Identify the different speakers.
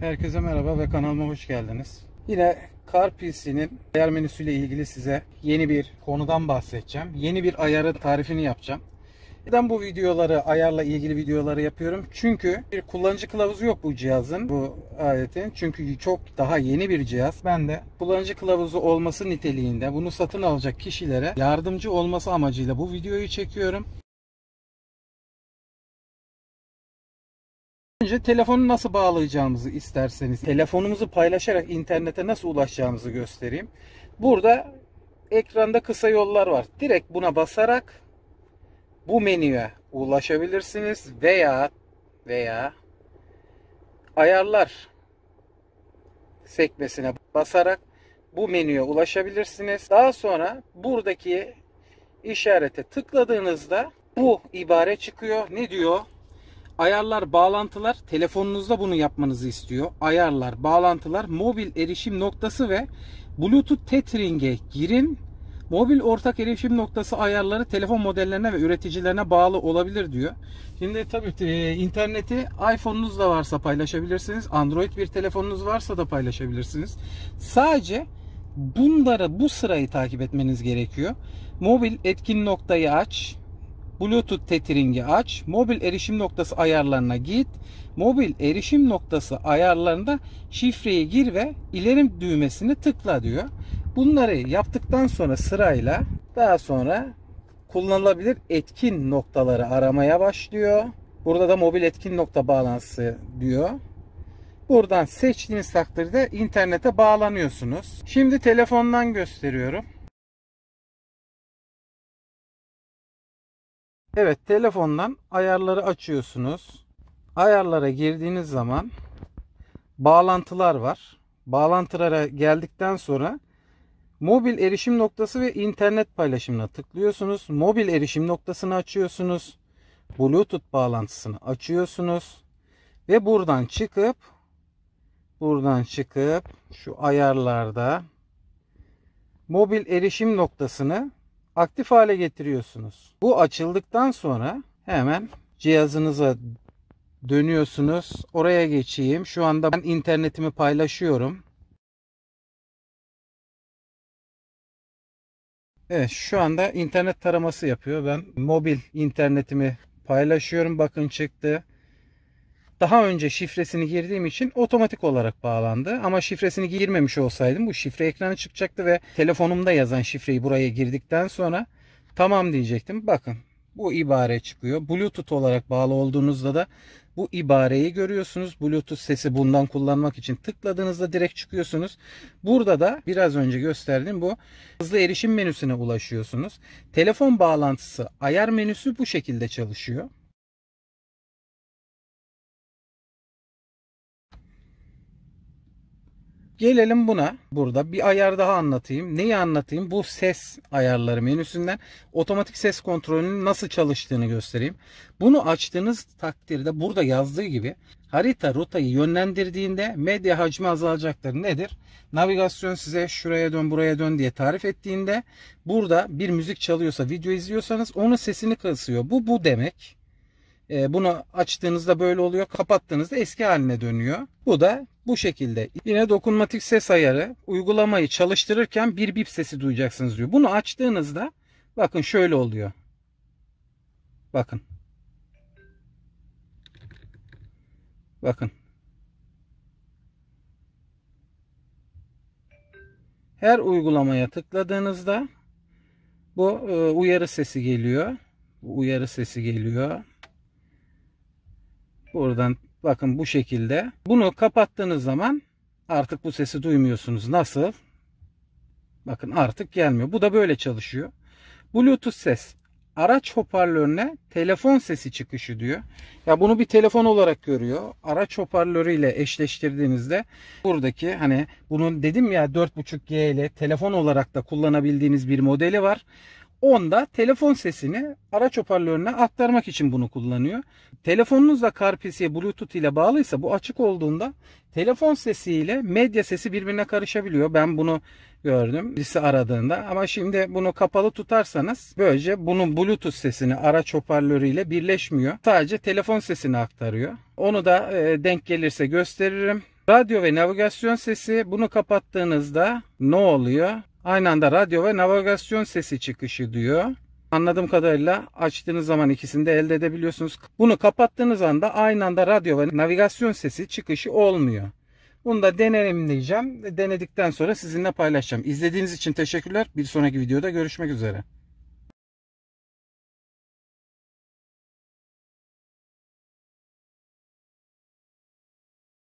Speaker 1: Herkese merhaba ve kanalıma hoş geldiniz. Yine Kar PC'nin ayar menüsüyle ilgili size yeni bir konudan bahsedeceğim. Yeni bir ayarı tarifini yapacağım. Neden bu videoları ayarla ilgili videoları yapıyorum? Çünkü bir kullanıcı kılavuzu yok bu cihazın, bu aletin. Çünkü çok daha yeni bir cihaz. Ben de kullanıcı kılavuzu olması niteliğinde bunu satın alacak kişilere yardımcı olması amacıyla bu videoyu çekiyorum. önce telefonu nasıl bağlayacağımızı isterseniz, telefonumuzu paylaşarak internete nasıl ulaşacağımızı göstereyim. Burada ekranda kısa yollar var. Direkt buna basarak bu menüye ulaşabilirsiniz veya veya ayarlar sekmesine basarak bu menüye ulaşabilirsiniz. Daha sonra buradaki işarete tıkladığınızda bu ibare çıkıyor. Ne diyor? Ayarlar, bağlantılar telefonunuzda bunu yapmanızı istiyor. Ayarlar, bağlantılar, mobil erişim noktası ve Bluetooth tetring'e girin. Mobil ortak erişim noktası ayarları telefon modellerine ve üreticilerine bağlı olabilir diyor. Şimdi tabii e, interneti iPhone'unuz da varsa paylaşabilirsiniz. Android bir telefonunuz varsa da paylaşabilirsiniz. Sadece bunları bu sırayı takip etmeniz gerekiyor. Mobil etkin noktayı aç. Bluetooth tetheringi aç. Mobil erişim noktası ayarlarına git. Mobil erişim noktası ayarlarında şifreyi gir ve ilerim düğmesini tıkla diyor. Bunları yaptıktan sonra sırayla daha sonra kullanılabilir etkin noktaları aramaya başlıyor. Burada da mobil etkin nokta bağlantısı diyor. Buradan seçtiğiniz takdirde internete bağlanıyorsunuz. Şimdi telefondan gösteriyorum. Evet telefondan ayarları açıyorsunuz. Ayarlara girdiğiniz zaman bağlantılar var. Bağlantılara geldikten sonra mobil erişim noktası ve internet paylaşımına tıklıyorsunuz. Mobil erişim noktasını açıyorsunuz. Bluetooth bağlantısını açıyorsunuz. Ve buradan çıkıp buradan çıkıp şu ayarlarda mobil erişim noktasını aktif hale getiriyorsunuz. Bu açıldıktan sonra hemen cihazınıza dönüyorsunuz. Oraya geçeyim. Şu anda ben internetimi paylaşıyorum. Evet şu anda internet taraması yapıyor. Ben mobil internetimi paylaşıyorum. Bakın çıktı daha önce şifresini girdiğim için otomatik olarak bağlandı. Ama şifresini girmemiş olsaydım bu şifre ekranı çıkacaktı ve telefonumda yazan şifreyi buraya girdikten sonra tamam diyecektim. Bakın bu ibare çıkıyor. Bluetooth olarak bağlı olduğunuzda da bu ibareyi görüyorsunuz. Bluetooth sesi bundan kullanmak için tıkladığınızda direkt çıkıyorsunuz. Burada da biraz önce gösterdiğim bu hızlı erişim menüsüne ulaşıyorsunuz. Telefon bağlantısı ayar menüsü bu şekilde çalışıyor. Gelelim buna. Burada bir ayar daha anlatayım. Neyi anlatayım? Bu ses ayarları menüsünden otomatik ses kontrolünün nasıl çalıştığını göstereyim. Bunu açtığınız takdirde burada yazdığı gibi harita rotayı yönlendirdiğinde medya hacmi azalacaktır. Nedir? Navigasyon size şuraya dön buraya dön diye tarif ettiğinde burada bir müzik çalıyorsa video izliyorsanız onun sesini kısıyor. Bu bu demek. Ee, bunu açtığınızda böyle oluyor. Kapattığınızda eski haline dönüyor. Bu da bu şekilde yine dokunmatik ses ayarı uygulamayı çalıştırırken bir bip sesi duyacaksınız diyor. Bunu açtığınızda bakın şöyle oluyor. Bakın. Bakın. Her uygulamaya tıkladığınızda bu e, uyarı sesi geliyor. Bu uyarı sesi geliyor. Buradan Bakın bu şekilde. Bunu kapattığınız zaman artık bu sesi duymuyorsunuz. Nasıl? Bakın artık gelmiyor. Bu da böyle çalışıyor. Bluetooth ses. Araç hoparlörüne telefon sesi çıkışı diyor. Ya bunu bir telefon olarak görüyor. Araç hoparlörüyle eşleştirdiğinizde buradaki hani bunun dedim ya 4.5G ile telefon olarak da kullanabildiğiniz bir modeli var. Onda telefon sesini araç hoparlörüne aktarmak için bunu kullanıyor. Telefonunuz da CarPC'ye Bluetooth ile bağlıysa bu açık olduğunda telefon sesiyle medya sesi birbirine karışabiliyor. Ben bunu gördüm birisi aradığında ama şimdi bunu kapalı tutarsanız böylece bunun Bluetooth sesini araç hoparlörüyle birleşmiyor. Sadece telefon sesini aktarıyor. Onu da e, denk gelirse gösteririm. Radyo ve navigasyon sesi bunu kapattığınızda ne oluyor? Aynı anda radyo ve navigasyon sesi çıkışı diyor. Anladığım kadarıyla açtığınız zaman ikisini de elde edebiliyorsunuz. Bunu kapattığınız anda aynı anda radyo ve navigasyon sesi çıkışı olmuyor. Bunu da deneyimleyeceğim. Denedikten sonra sizinle paylaşacağım. İzlediğiniz için teşekkürler. Bir sonraki videoda görüşmek üzere.